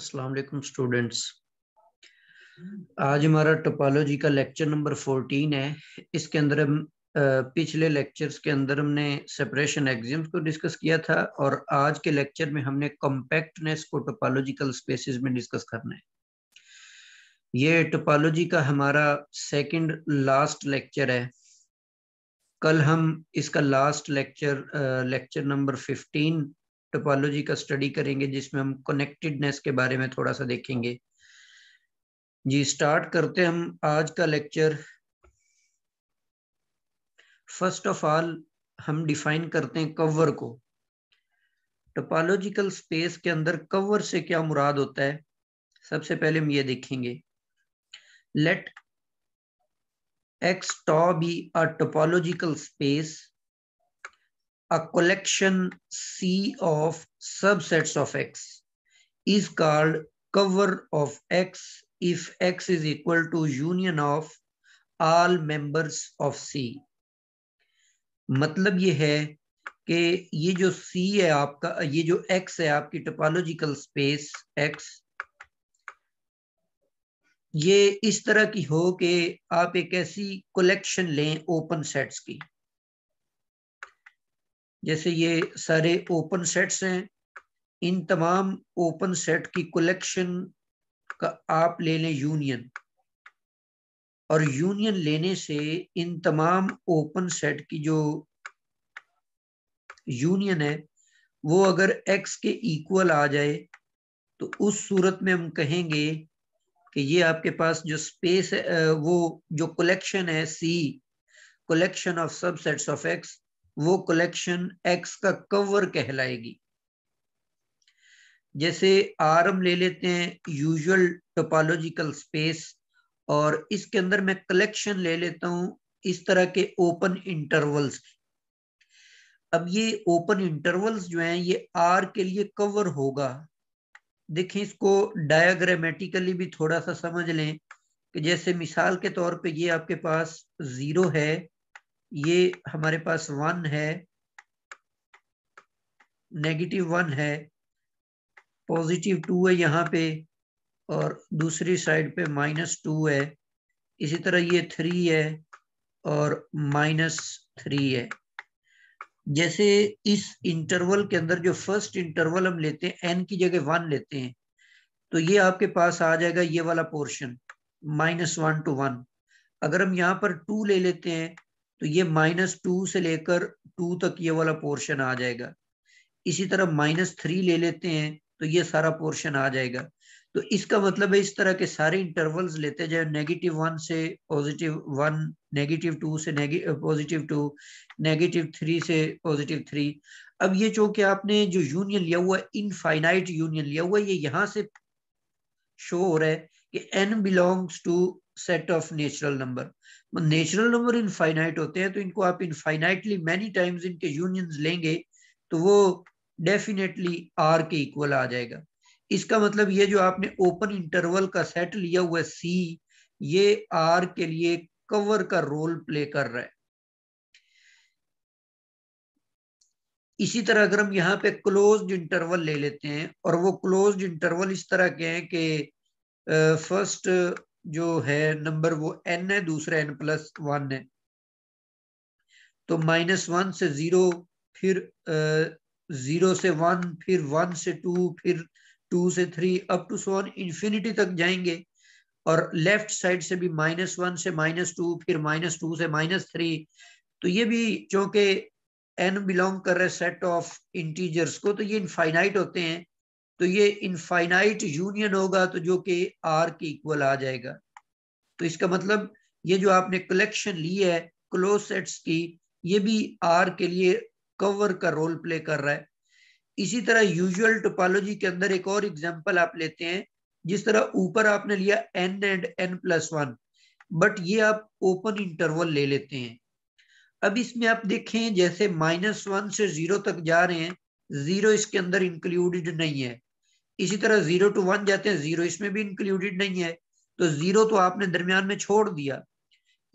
अस्सलाम वालेकुम स्टूडेंट्स आज हमारा टोपोलॉजी का लेक्चर नंबर 14 है इसके अंदर हम पिछले लेक्चर्स के अंदर हमने सेपरेशन एग्जाम्स को डिस्कस किया था और आज के लेक्चर में हमने कॉम्पैक्टनेस को टोपोलॉजिकल स्पेसेस में डिस्कस करना है ये टोपोलॉजी का हमारा सेकंड लास्ट लेक्चर है कल हम इसका last lecture lecture number fifteen topology का स्टडी करेंगे जिसमें हम कनेक्टेडनेस के बारे में थोड़ा सा देखेंगे जी स्टार्ट करते हम आज का लेक्चर फर्स्ट ऑफ ऑल हम डिफाइन करते हैं कवर को टोपोलॉजिकल स्पेस के अंदर कवर से क्या मुराद होता है सबसे पहले हम ये देखेंगे let X tau be a topological space a collection C of subsets of X is called cover of X if X is equal to union of all members of C. मतलब ये है कि ये जो C है आपका ये जो X है आपकी topological space X ये इस तरह की हो कि आप एक ऐसी कलेक्शन लें ओपन सेट्स की जैसे ये सारे ओपन सेट्स हैं इन तमाम ओपन सेट की कलेक्शन का आप ले लें यूनियन और यूनियन लेने से इन तमाम ओपन सेट की जो यूनियन है वो अगर एक्स के इक्वल आ जाए तो उस सूरत में हम कहेंगे कि ये आपके पास जो स्पेस है वो जो कलेक्शन है C collection of subsets of X वो कलेक्शन एक्स का कवर कहलाएगी जैसे आर हम ले लेते हैं यूजुअल टोपोलॉजिकल स्पेस और इसके अंदर मैं कलेक्शन ले लेता हूं इस तरह के ओपन इंटरवल्स अब ये ओपन इंटरवल्स जो हैं ये आर के लिए कवर होगा देखें इसको डायग्रामेटिकली भी थोड़ा सा समझ लें कि जैसे मिसाल के तौर पे ये आपके पास जीरो है ये हमारे पास वन है नेगेटिव वन है पॉजिटिव टू है यहाँ पे और दूसरी साइड पे माइनस टू है इसी तरह ये थ्री है और माइनस थ्री है जैसे इस इंटरवल के अंदर जो फर्स्ट इंटरवल हम लेते हैं एन की जगह वन लेते हैं तो ये आपके पास आ जाएगा ये वाला portion minus one to one अगर हम यहाँ पर टू ले लेते हैं तो ये माइनस टू से लेकर टू तक ये वाला पोर्शन आ जाएगा इसी तरह माइनस थ्री ले लेते हैं तो ये सारा पोर्शन आ जाएगा तो इसका मतलब है इस तरह के सारे इंटरवल्स लेते जाए नेगेटिव वन से पॉजिटिव वन नेगेटिव टू से पॉजिटिव टू नेगेटिव थ्री से पॉजिटिव थ्री अब ये चूंकि आपने जो यूनियन लिया हुआ इनफाइनाइट यूनियन लिया हुआ ये यहां से शो हो रहा है कि N belongs to set of natural number natural number infinite होते हैं तो इनको आप इनफाइनाइटली मैनी टाइम्स इनके यूनियंस लेंगे तो वो डेफिनेटली आर के इक्वल आ जाएगा इसका मतलब ये जो आपने ओपन इंटरवल का सेट लिया हुआ सी ये आर के लिए कवर का रोल प्ले कर रहा है इसी तरह अगर हम यहाँ पे क्लोज इंटरवल ले लेते हैं और वो क्लोज इंटरवल इस तरह के हैं कि फर्स्ट जो है नंबर वो एन है दूसरा एन प्लस वन है तो माइनस वन से जीरो फिर जीरो से वन फिर वन से टू फिर टू से थ्री अप टू सोन इन्फिनिटी तक जाएंगे और लेफ्ट साइड से भी माइनस वन से माइनस टू फिर माइनस टू से माइनस थ्री तो ये भी चूंकि एन बिलोंग कर रहे सेट ऑफ इंटीजर्स को तो ये इनफाइनाइट होते हैं तो ये इनफाइनाइट यूनियन होगा तो जो कि आर के इक्वल आ जाएगा तो इसका मतलब ये जो आपने कलेक्शन ली है क्लोज सेट्स की ये भी आर के लिए कवर का रोल प्ले कर रहा है इसी तरह यूजुअल टोपोलॉजी के अंदर एक और एग्जांपल आप लेते हैं जिस तरह ऊपर आपने लिया N and N plus one but ये आप ओपन इंटरवल ले लेते हैं अब इसमें आप देखें जैसे माइनस वन से जीरो तक जा रहे हैं जीरो इसके अंदर इंक्लूडेड नहीं है इसी तरह जीरो टू वन जाते हैं जीरो इसमें भी इंक्लूडेड नहीं है तो जीरो तो आपने दरमियान में छोड़ दिया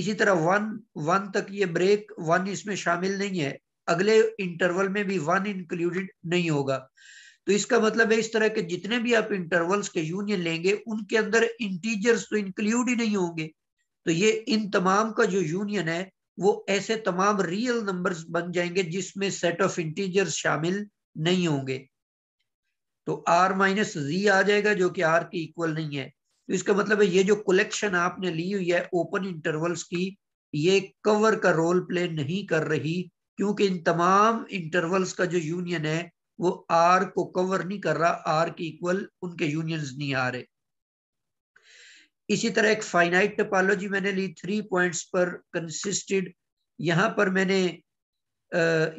इसी तरह वन वन तक ये ब्रेक वन इसमें शामिल नहीं है अगले इंटरवल में भी वन इंक्लूडेड नहीं होगा तो इसका मतलब है इस तरह के जितने भी आप इंटरवल्स के यूनियन लेंगे उनके अंदर इंटीजर्स तो इंक्लूड ही नहीं होंगे तो ये इन तमाम का जो यूनियन है वो ऐसे तमाम रियल नंबर्स बन जाएंगे जिसमें सेट ऑफ इंटीजर्स शामिल नहीं होंगे तो आर माइनस जी आ जाएगा जो कि आर के इक्वल नहीं है तो इसका मतलब है ये जो कलेक्शन आपने ली हुई है ओपन इंटरवल्स की ये कवर का रोल प्ले नहीं कर रही क्योंकि इन तमाम इंटरवल्स का जो यूनियन है वो आर को कवर नहीं कर रहा आर के इक्वल उनके यूनियन नहीं आ रहे इसी तरह एक फाइनाइट टोपोलॉजी मैंने ली थ्री पॉइंट्स पर कंसिस्टेड यहां पर मैंने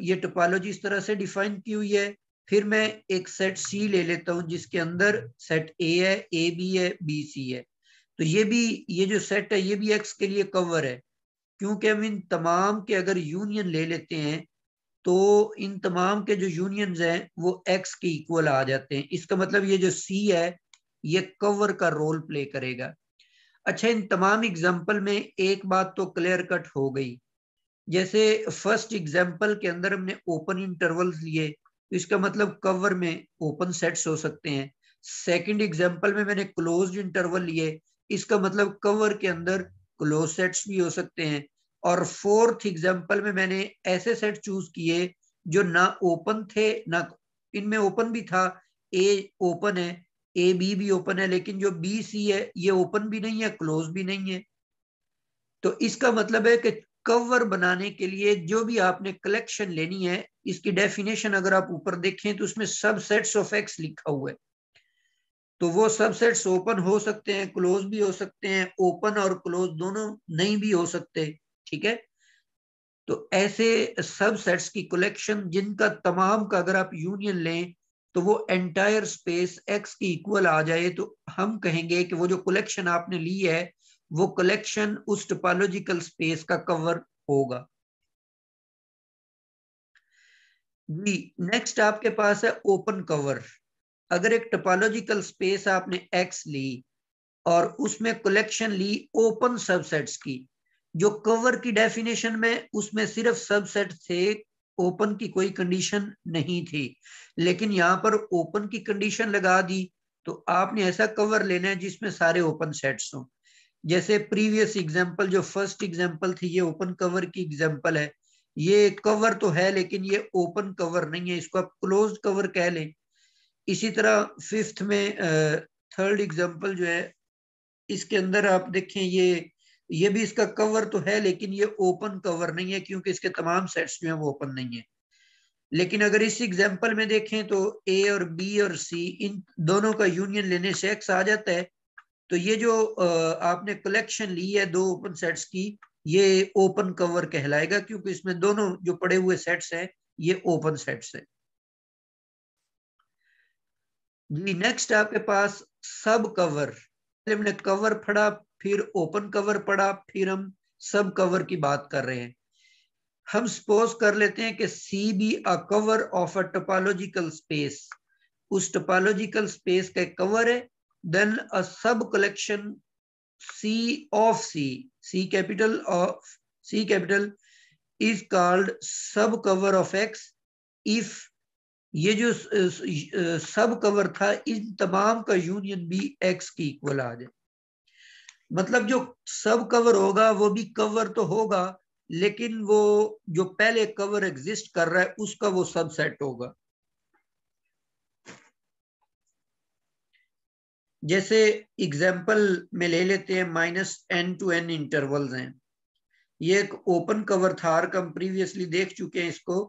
ये टोपोलॉजी इस तरह से डिफाइन की हुई है फिर मैं एक सेट सी ले लेता हूं जिसके अंदर सेट ए है ए बी है बी सी है तो ये भी ये जो सेट है ये भी एक्स के लिए कवर है क्योंकि हम इन तमाम के अगर यूनियन ले लेते हैं तो इन तमाम के जो यूनियन हैं वो एक्स के इक्वल आ जाते हैं इसका मतलब ये जो सी है ये कवर का रोल प्ले करेगा अच्छा इन तमाम एग्जाम्पल में एक बात तो क्लियर कट हो गई जैसे फर्स्ट एग्जाम्पल के अंदर हमने ओपन इंटरवल्स लिए तो इसका मतलब कवर में ओपन सेट्स हो सकते हैं सेकंड एग्जांपल में मैंने क्लोज इंटरवल लिए इसका मतलब कवर के अंदर क्लोज सेट्स भी हो सकते हैं और फोर्थ एग्जांपल में मैंने ऐसे सेट चूज किए जो ना ओपन थे ना इनमें ओपन भी था ए ओपन है ए बी भी ओपन है लेकिन जो बी सी है ये ओपन भी नहीं है क्लोज भी नहीं है तो इसका मतलब है कि कवर बनाने के लिए जो भी आपने कलेक्शन लेनी है इसकी डेफिनेशन अगर आप ऊपर देखें तो उसमें सबसेट्स ऑफ एक्स लिखा हुआ है तो वो सबसेट्स ओपन हो सकते हैं क्लोज भी हो सकते हैं ओपन और क्लोज दोनों नहीं भी हो सकते ठीक है तो ऐसे सबसेट्स की कलेक्शन जिनका तमाम का अगर आप यूनियन लें तो वो एंटायर स्पेस एक्स की इक्वल आ जाए तो हम कहेंगे कि वो जो कलेक्शन आपने ली है वो कलेक्शन उस टोपोलॉजिकल स्पेस का कवर होगा जी नेक्स्ट आपके पास है ओपन कवर अगर एक टोपोलॉजिकल स्पेस आपने एक्स ली और उसमें कलेक्शन ली ओपन सबसेट्स की जो कवर की डेफिनेशन में उसमें सिर्फ सबसेट थे ओपन की कोई कंडीशन नहीं थी लेकिन यहाँ पर ओपन की कंडीशन लगा दी तो आपने ऐसा कवर लेना है जिसमें सारे ओपन सेट्स हों जैसे प्रीवियस एग्जांपल जो फर्स्ट एग्जांपल थी ये ओपन कवर की एग्जांपल है ये कवर तो है लेकिन ये ओपन कवर नहीं है इसको आप क्लोज कवर कह लें इसी तरह फिफ्थ में थर्ड एग्जांपल जो है इसके अंदर आप देखें ये ये भी इसका कवर तो है लेकिन ये ओपन कवर नहीं है क्योंकि इसके तमाम सेट्स जो है वो ओपन नहीं है लेकिन अगर इस एग्जाम्पल में देखें तो ए और बी और सी इन दोनों का यूनियन लेने से एक्स आ जाता है तो ये जो आपने कलेक्शन ली है दो ओपन सेट्स की ये ओपन कवर कहलाएगा क्योंकि इसमें दोनों जो पड़े हुए सेट्स हैं ये ओपन सेट्स हैं जी नेक्स्ट आपके पास सब कवर हमने कवर पढ़ा फिर ओपन कवर पढ़ा फिर हम सब कवर की बात कर रहे हैं हम सपोज कर लेते हैं कि C be a cover of a topological space उस टोपोलॉजिकल स्पेस का कवर है then a subcollection C of C C capital of C capital is called sub cover of X if ये जो सब कवर था इन तमाम का union भी एक्स की इक्वल आ जाए मतलब जो सब कवर होगा वो भी कवर तो होगा लेकिन वो जो पहले कवर एग्जिस्ट कर रहा है उसका वो सबसेट होगा जैसे एग्जाम्पल में ले लेते हैं minus N to N intervals हैं ये एक ओपन कवर आर का हम प्रीवियसली देख चुके हैं इसको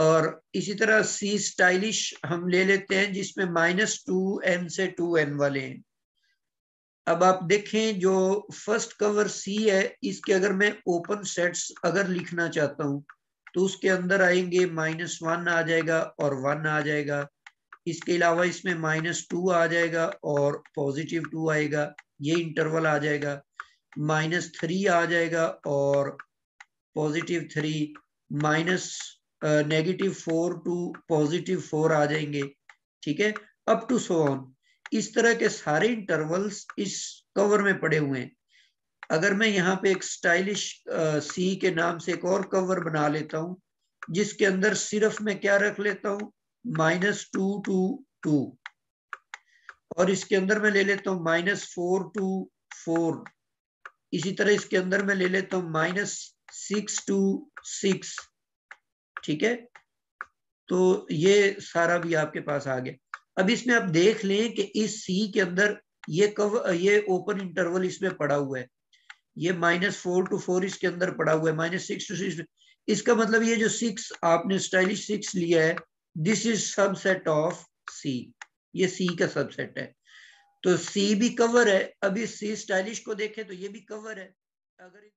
और इसी तरह सी स्टाइलिश हम ले लेते हैं जिसमें माइनस टू एन से टू एन वाले हैं अब आप देखें जो फर्स्ट कवर सी है इसके अगर मैं ओपन सेट्स अगर लिखना चाहता हूं तो उसके अंदर आएंगे माइनस वन आ जाएगा और वन आ जाएगा इसके अलावा इसमें माइनस टू आ जाएगा और पॉजिटिव टू आएगा ये इंटरवल आ जाएगा माइनस थ्री आ जाएगा और positive three minus negative four to positive four आ जाएंगे ठीक है अप टू सो ऑन इस तरह के सारे इंटरवल्स इस कवर में पड़े हुए हैं अगर मैं यहाँ पे एक स्टाइलिश सी uh, के नाम से एक और कवर बना लेता हूँ जिसके अंदर सिर्फ मैं क्या रख लेता हूँ माइनस टू टू टू और इसके अंदर मैं ले लेता हूं माइनस फोर टू फोर इसी तरह इसके अंदर मैं ले लेता हूं माइनस सिक्स टू सिक्स ठीक है तो ये सारा भी आपके पास आ गया अब इसमें आप देख लें कि इस सी के अंदर ये कव ये ओपन इंटरवल इसमें पड़ा हुआ है ये माइनस फोर टू फोर इसके अंदर पड़ा हुआ है माइनस सिक्स टू सिक्स इसका मतलब ये जो सिक्स आपने स्टाइलिश सिक्स लिया है this is subset of C ये सी का सबसेट है तो सी भी कवर है अभी सी स्टाइलिश को देखें तो ये भी कवर है अगर